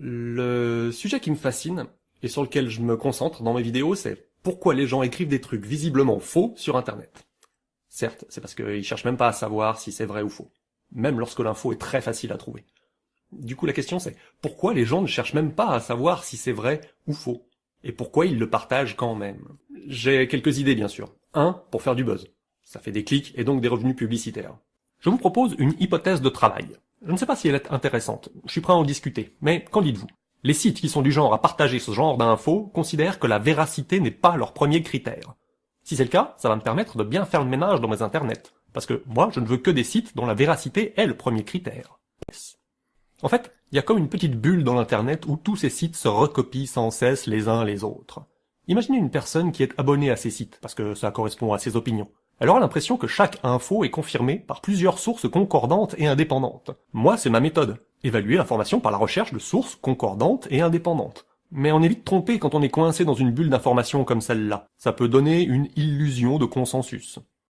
Le sujet qui me fascine et sur lequel je me concentre dans mes vidéos, c'est pourquoi les gens écrivent des trucs visiblement faux sur Internet. Certes, c'est parce qu'ils cherchent même pas à savoir si c'est vrai ou faux, même lorsque l'info est très facile à trouver. Du coup, la question c'est pourquoi les gens ne cherchent même pas à savoir si c'est vrai ou faux, et pourquoi ils le partagent quand même. J'ai quelques idées, bien sûr. Un, pour faire du buzz. Ça fait des clics et donc des revenus publicitaires. Je vous propose une hypothèse de travail. Je ne sais pas si elle est intéressante, je suis prêt à en discuter, mais qu'en dites-vous Les sites qui sont du genre à partager ce genre d'infos considèrent que la véracité n'est pas leur premier critère. Si c'est le cas, ça va me permettre de bien faire le ménage dans mes internets, parce que moi je ne veux que des sites dont la véracité est le premier critère. En fait, il y a comme une petite bulle dans l'internet où tous ces sites se recopient sans cesse les uns les autres. Imaginez une personne qui est abonnée à ces sites, parce que ça correspond à ses opinions. Elle aura l'impression que chaque info est confirmée par plusieurs sources concordantes et indépendantes. Moi, c'est ma méthode. Évaluer l'information par la recherche de sources concordantes et indépendantes. Mais on est vite trompé quand on est coincé dans une bulle d'information comme celle-là. Ça peut donner une illusion de consensus.